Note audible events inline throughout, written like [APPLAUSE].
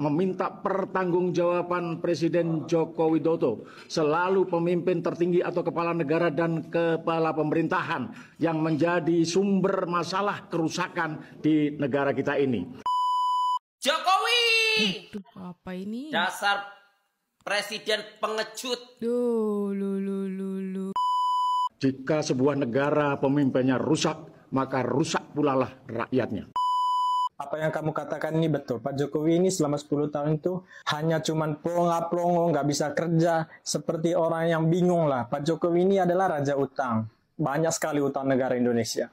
meminta pertanggungjawaban Presiden Joko Widodo selalu pemimpin tertinggi atau kepala negara dan kepala pemerintahan yang menjadi sumber masalah kerusakan di negara kita ini. Jokowi. Itu apa ini? Dasar presiden pengecut. Jika sebuah negara pemimpinnya rusak, maka rusak pula lah rakyatnya apa yang kamu katakan ini betul. Pak Jokowi ini selama 10 tahun itu hanya cuman plonga-plongo, nggak bisa kerja, seperti orang yang bingung lah. Pak Jokowi ini adalah raja utang. Banyak sekali utang negara Indonesia.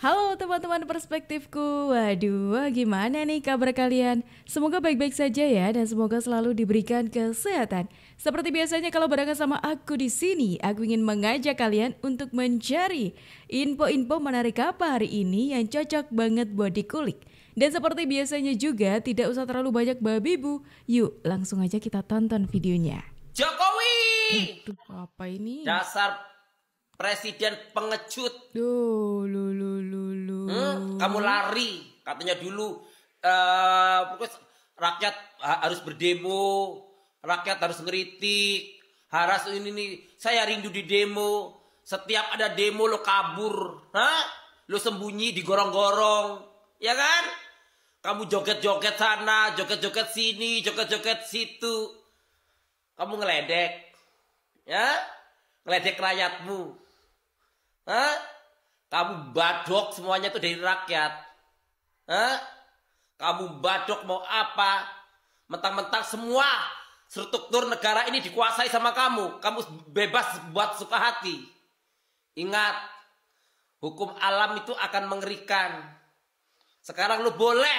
Halo teman-teman perspektifku. Waduh, gimana nih kabar kalian? Semoga baik-baik saja ya dan semoga selalu diberikan kesehatan. Seperti biasanya kalau berangkat sama aku di sini, aku ingin mengajak kalian untuk mencari info-info menarik apa hari ini yang cocok banget buat dikulik. Dan seperti biasanya juga tidak usah terlalu banyak babi bu. Yuk, langsung aja kita tonton videonya. Jokowi. Aduh, apa ini? Dasar presiden pengecut. dulu, lu, lu, Hmm, kamu lari, katanya dulu. Uh, rakyat harus berdemo, rakyat harus ngeritik, harus ini nih. Saya rindu di demo. Setiap ada demo lo kabur, hah? Lo sembunyi di gorong-gorong, ya kan? Kamu joget-joget sana, joget-joget sini, joget-joget situ. Kamu ngeledek, ya? Ngeledek rakyatmu. Hah? Kamu badok semuanya itu dari rakyat. Hah? Kamu badok mau apa? Mentang-mentang semua struktur negara ini dikuasai sama kamu. Kamu bebas buat suka hati. Ingat, hukum alam itu akan mengerikan. Sekarang lu boleh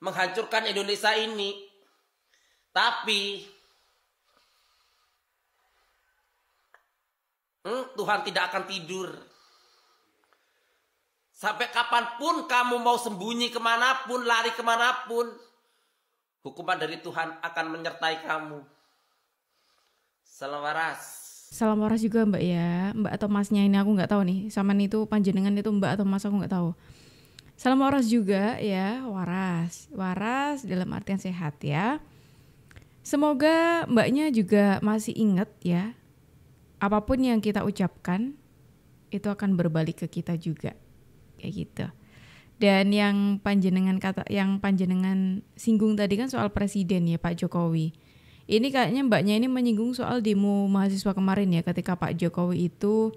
menghancurkan Indonesia ini. Tapi Hmm, Tuhan tidak akan tidur. Sampai kapanpun kamu mau sembunyi kemanapun, lari kemanapun, hukuman dari Tuhan akan menyertai kamu. Salam waras. Salam waras juga mbak ya, mbak atau masnya ini aku nggak tahu nih. Sama itu panjenengan itu mbak atau mas aku nggak tahu. Salam waras juga ya, waras. Waras dalam artian sehat ya. Semoga mbaknya juga masih ingat ya apapun yang kita ucapkan itu akan berbalik ke kita juga kayak gitu dan yang panjenengan kata yang panjenengan singgung tadi kan soal presiden ya Pak Jokowi ini kayaknya mbaknya ini menyinggung soal demo mahasiswa kemarin ya ketika Pak Jokowi itu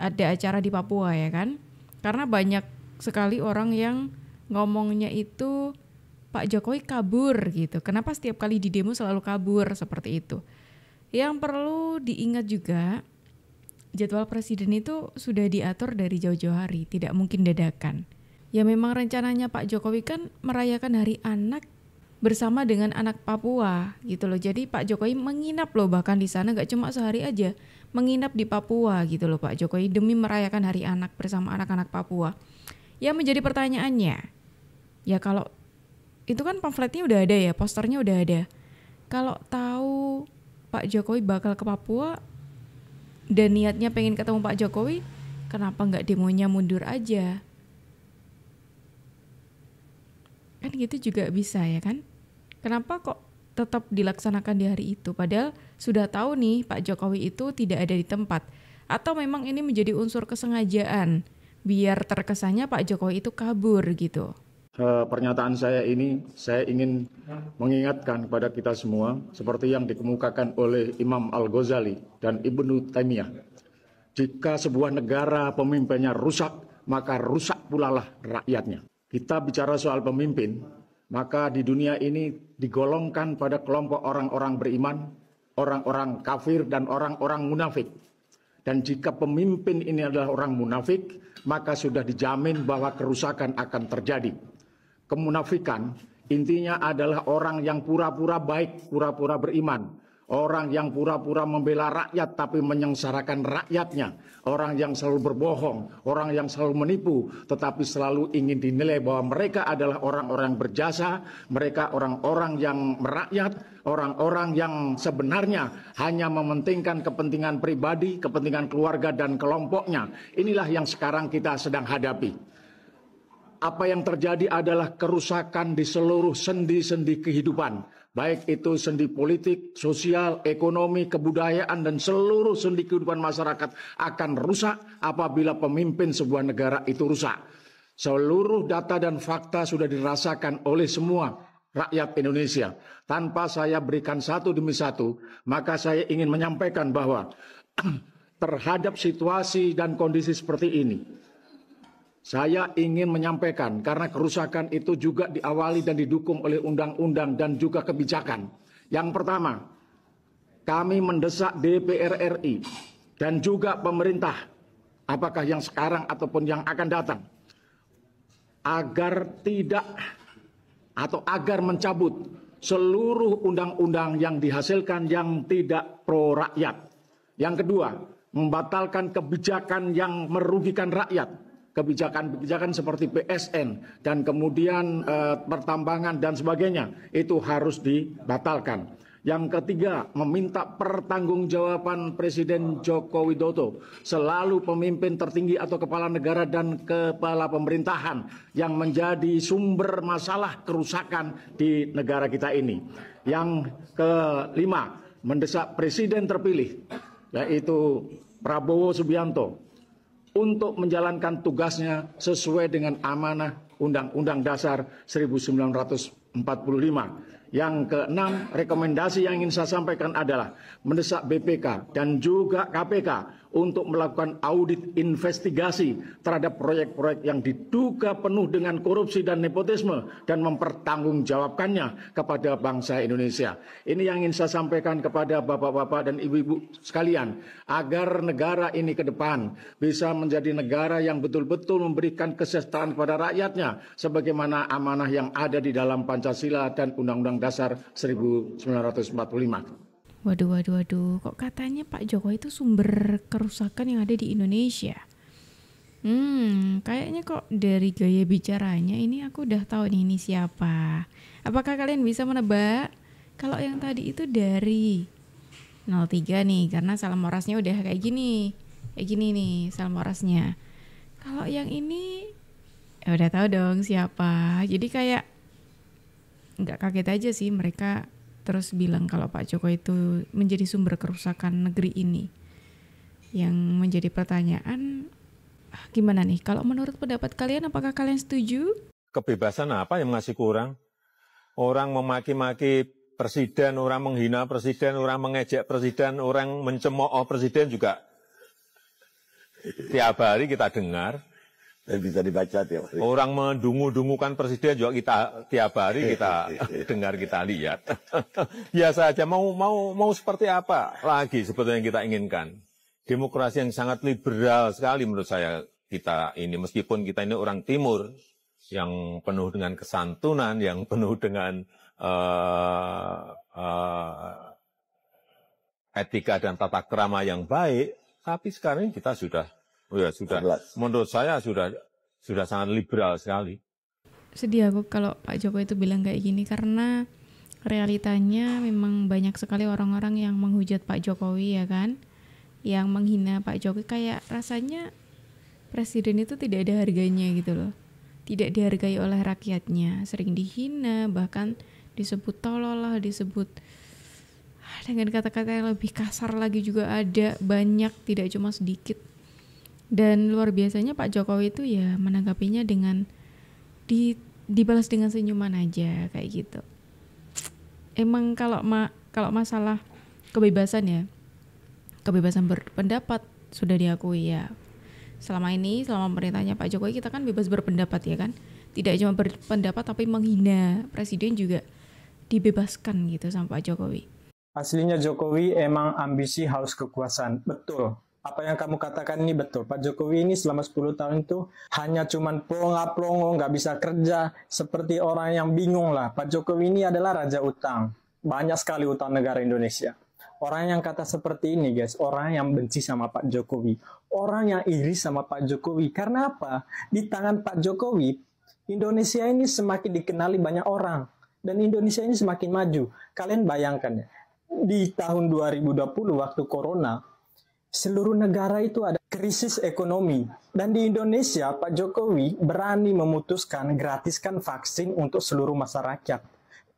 ada acara di Papua ya kan karena banyak sekali orang yang ngomongnya itu Pak Jokowi kabur gitu kenapa setiap kali di demo selalu kabur seperti itu yang perlu diingat juga jadwal presiden itu sudah diatur dari jauh-jauh hari, tidak mungkin dadakan. Ya memang rencananya Pak Jokowi kan merayakan Hari Anak bersama dengan anak Papua gitu loh. Jadi Pak Jokowi menginap loh bahkan di sana gak cuma sehari aja, menginap di Papua gitu loh Pak Jokowi demi merayakan Hari Anak bersama anak-anak Papua. Ya menjadi pertanyaannya, ya kalau itu kan pamfletnya udah ada ya, posternya udah ada. Kalau tahu Pak Jokowi bakal ke Papua dan niatnya pengen ketemu Pak Jokowi, kenapa nggak demonya mundur aja? Kan gitu juga bisa ya kan? Kenapa kok tetap dilaksanakan di hari itu? Padahal sudah tahu nih Pak Jokowi itu tidak ada di tempat. Atau memang ini menjadi unsur kesengajaan biar terkesannya Pak Jokowi itu kabur gitu. Eh, pernyataan saya ini, saya ingin mengingatkan kepada kita semua seperti yang dikemukakan oleh Imam Al-Ghazali dan Ibnu Taimiyah. Jika sebuah negara pemimpinnya rusak, maka rusak pula lah rakyatnya. Kita bicara soal pemimpin, maka di dunia ini digolongkan pada kelompok orang-orang beriman, orang-orang kafir, dan orang-orang munafik. Dan jika pemimpin ini adalah orang munafik, maka sudah dijamin bahwa kerusakan akan terjadi kemunafikan intinya adalah orang yang pura-pura baik, pura-pura beriman. Orang yang pura-pura membela rakyat tapi menyengsarakan rakyatnya. Orang yang selalu berbohong, orang yang selalu menipu, tetapi selalu ingin dinilai bahwa mereka adalah orang-orang berjasa, mereka orang-orang yang merakyat, orang-orang yang sebenarnya hanya mementingkan kepentingan pribadi, kepentingan keluarga dan kelompoknya. Inilah yang sekarang kita sedang hadapi apa yang terjadi adalah kerusakan di seluruh sendi-sendi kehidupan, baik itu sendi politik, sosial, ekonomi, kebudayaan, dan seluruh sendi kehidupan masyarakat akan rusak apabila pemimpin sebuah negara itu rusak. Seluruh data dan fakta sudah dirasakan oleh semua rakyat Indonesia. Tanpa saya berikan satu demi satu, maka saya ingin menyampaikan bahwa [CLEARS THROAT] terhadap situasi dan kondisi seperti ini, saya ingin menyampaikan karena kerusakan itu juga diawali dan didukung oleh undang-undang dan juga kebijakan. Yang pertama, kami mendesak DPR RI dan juga pemerintah, apakah yang sekarang ataupun yang akan datang, agar tidak atau agar mencabut seluruh undang-undang yang dihasilkan yang tidak pro rakyat. Yang kedua, membatalkan kebijakan yang merugikan rakyat kebijakan-kebijakan seperti PSN dan kemudian e, pertambangan dan sebagainya itu harus dibatalkan. Yang ketiga, meminta pertanggungjawaban Presiden Joko Widodo selalu pemimpin tertinggi atau kepala negara dan kepala pemerintahan yang menjadi sumber masalah kerusakan di negara kita ini. Yang kelima, mendesak presiden terpilih yaitu Prabowo Subianto untuk menjalankan tugasnya sesuai dengan amanah Undang-Undang Dasar 1945. Yang keenam, rekomendasi yang ingin saya sampaikan adalah mendesak BPK dan juga KPK untuk melakukan audit investigasi terhadap proyek-proyek yang diduga penuh dengan korupsi dan nepotisme dan mempertanggungjawabkannya kepada bangsa Indonesia. Ini yang ingin saya sampaikan kepada bapak-bapak dan ibu-ibu sekalian agar negara ini ke depan bisa menjadi negara yang betul-betul memberikan kesejahteraan kepada rakyatnya sebagaimana amanah yang ada di dalam Pancasila dan Undang-Undang Dasar 1945. Waduh, waduh, waduh. Kok katanya Pak Jokowi itu sumber kerusakan yang ada di Indonesia? Hmm, kayaknya kok dari gaya bicaranya ini aku udah tahu nih ini siapa. Apakah kalian bisa menebak? Kalau yang tadi itu dari 03 nih, karena salam orasnya udah kayak gini. Kayak gini nih salam orasnya. Kalau yang ini ya udah tahu dong siapa. Jadi kayak nggak kaget aja sih mereka terus bilang kalau Pak Joko itu menjadi sumber kerusakan negeri ini. Yang menjadi pertanyaan ah, gimana nih kalau menurut pendapat kalian apakah kalian setuju? Kebebasan apa yang masih kurang? Orang memaki-maki presiden, orang menghina presiden, orang mengejek presiden, orang mencemooh presiden juga tiap hari kita dengar. Dan eh, bisa dibaca tiap hari. Orang mendungu-dungukan presiden juga kita tiap hari kita [LAUGHS] dengar kita lihat. [LAUGHS] Biasa aja mau mau mau seperti apa lagi sebetulnya yang kita inginkan. Demokrasi yang sangat liberal sekali menurut saya kita ini meskipun kita ini orang timur yang penuh dengan kesantunan, yang [LAUGHS] penuh dengan uh, uh, etika dan tata kerama yang baik, tapi sekarang kita sudah Oh ya sudah. Menurut saya sudah sudah sangat liberal sekali. Sedih aku kalau Pak Jokowi itu bilang kayak gini karena realitanya memang banyak sekali orang-orang yang menghujat Pak Jokowi ya kan. Yang menghina Pak Jokowi kayak rasanya presiden itu tidak ada harganya gitu loh. Tidak dihargai oleh rakyatnya, sering dihina, bahkan disebut tolol lah, disebut ah, dengan kata-kata yang lebih kasar lagi juga ada banyak tidak cuma sedikit dan luar biasanya Pak Jokowi itu ya menanggapinya dengan di dibalas dengan senyuman aja kayak gitu. Emang kalau ma kalau masalah kebebasan ya, kebebasan berpendapat sudah diakui ya. Selama ini selama pemerintahnya Pak Jokowi kita kan bebas berpendapat ya kan. Tidak cuma berpendapat tapi menghina presiden juga dibebaskan gitu sama Pak Jokowi. Aslinya Jokowi emang ambisi haus kekuasaan, betul apa yang kamu katakan ini betul. Pak Jokowi ini selama 10 tahun itu hanya cuman plonga-plongo, nggak bisa kerja, seperti orang yang bingung lah. Pak Jokowi ini adalah raja utang. Banyak sekali utang negara Indonesia. Orang yang kata seperti ini guys, orang yang benci sama Pak Jokowi. Orang yang iri sama Pak Jokowi. Karena apa? Di tangan Pak Jokowi, Indonesia ini semakin dikenali banyak orang. Dan Indonesia ini semakin maju. Kalian bayangkan ya, di tahun 2020 waktu Corona, Seluruh negara itu ada krisis ekonomi. Dan di Indonesia, Pak Jokowi berani memutuskan gratiskan vaksin untuk seluruh masyarakat.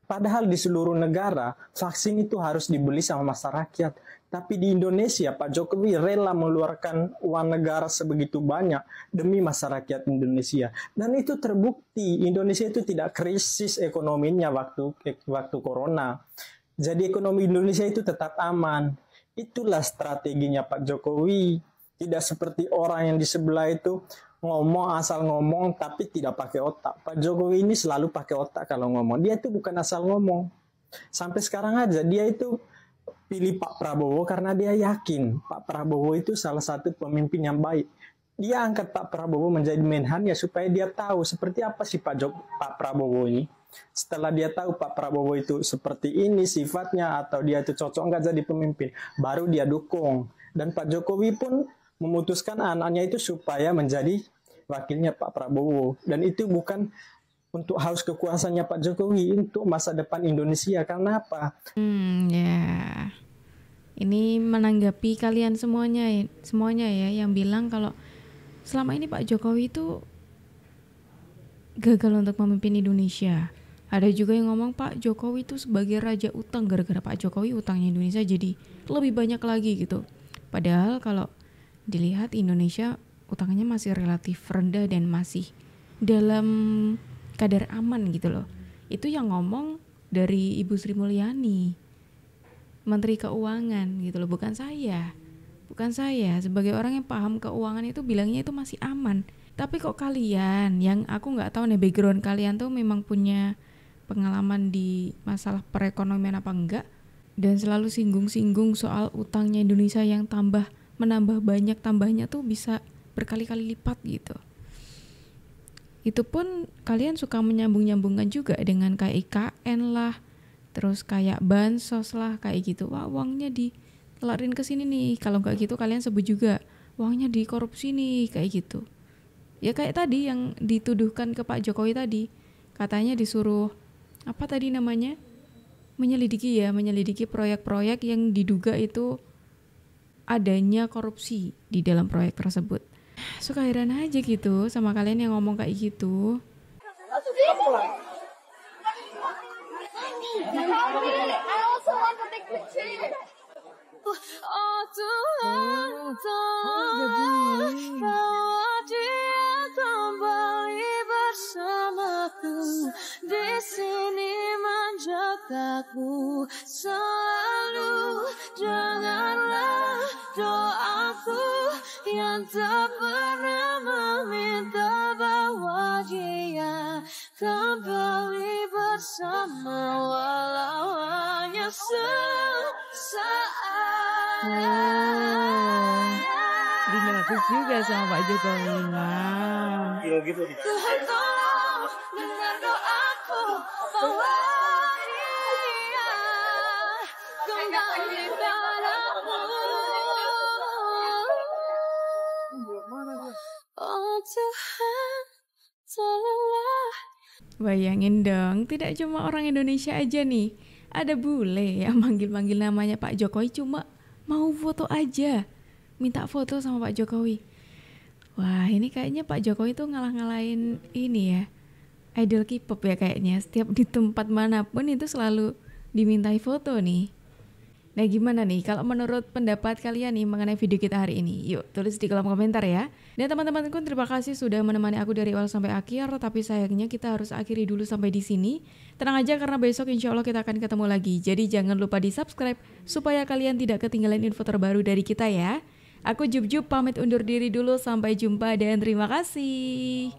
Padahal di seluruh negara, vaksin itu harus dibeli sama masyarakat. Tapi di Indonesia, Pak Jokowi rela mengeluarkan uang negara sebegitu banyak demi masyarakat Indonesia. Dan itu terbukti, Indonesia itu tidak krisis ekonominya waktu waktu corona. Jadi ekonomi Indonesia itu tetap aman Itulah strateginya Pak Jokowi. Tidak seperti orang yang di sebelah itu ngomong asal ngomong tapi tidak pakai otak. Pak Jokowi ini selalu pakai otak kalau ngomong. Dia itu bukan asal ngomong. Sampai sekarang aja dia itu pilih Pak Prabowo karena dia yakin Pak Prabowo itu salah satu pemimpin yang baik. Dia angkat Pak Prabowo menjadi menhan ya supaya dia tahu seperti apa sih Pak Jok Pak Prabowo ini. Setelah dia tahu Pak Prabowo itu seperti ini sifatnya atau dia itu cocok nggak jadi pemimpin, baru dia dukung. Dan Pak Jokowi pun memutuskan anaknya itu supaya menjadi wakilnya Pak Prabowo. Dan itu bukan untuk haus kekuasaannya Pak Jokowi untuk masa depan Indonesia. Karena apa? Hmm, ya. Ini menanggapi kalian semuanya, ya, semuanya ya, yang bilang kalau selama ini Pak Jokowi itu gagal untuk memimpin Indonesia. Ada juga yang ngomong Pak Jokowi itu sebagai raja utang gara-gara Pak Jokowi utangnya Indonesia jadi lebih banyak lagi gitu. Padahal kalau dilihat Indonesia utangnya masih relatif rendah dan masih dalam kadar aman gitu loh. Itu yang ngomong dari Ibu Sri Mulyani, Menteri Keuangan gitu loh, bukan saya. Bukan saya sebagai orang yang paham keuangan itu bilangnya itu masih aman. Tapi kok kalian yang aku nggak tahu nih background kalian tuh memang punya pengalaman di masalah perekonomian apa enggak dan selalu singgung-singgung soal utangnya Indonesia yang tambah menambah banyak tambahnya tuh bisa berkali-kali lipat gitu. Itu pun kalian suka menyambung-nyambungkan juga dengan kayak IKN lah, terus kayak bansos lah kayak gitu. Wah, uangnya ditelarin ke sini nih. Kalau nggak gitu kalian sebut juga uangnya dikorupsi nih kayak gitu. Ya kayak tadi yang dituduhkan ke Pak Jokowi tadi, katanya disuruh apa tadi namanya menyelidiki ya menyelidiki proyek-proyek yang diduga itu adanya korupsi di dalam proyek tersebut suka heran aja gitu sama kalian yang ngomong kayak gitu Oh Tuhan, Tuhan, di sini manjat aku selalu janganlah doaku yang tak pernah meminta bahwa dia kembali kan bersama walau hanya sesaat dinafis juga sama Pak Jokowi wow. Iya, gitu. Tuhan Bayangin dong, tidak cuma orang Indonesia aja nih. Ada bule yang manggil-manggil namanya Pak Jokowi cuma mau foto aja. Minta foto sama Pak Jokowi. Wah, ini kayaknya Pak Jokowi tuh ngalah-ngalahin ini ya idol K-pop ya kayaknya. Setiap di tempat manapun itu selalu dimintai foto nih. Nah gimana nih kalau menurut pendapat kalian nih mengenai video kita hari ini? Yuk tulis di kolom komentar ya. Dan teman-temanku terima kasih sudah menemani aku dari awal sampai akhir. Tapi sayangnya kita harus akhiri dulu sampai di sini. Tenang aja karena besok insya Allah kita akan ketemu lagi. Jadi jangan lupa di subscribe supaya kalian tidak ketinggalan info terbaru dari kita ya. Aku Jub Jub pamit undur diri dulu. Sampai jumpa dan terima kasih.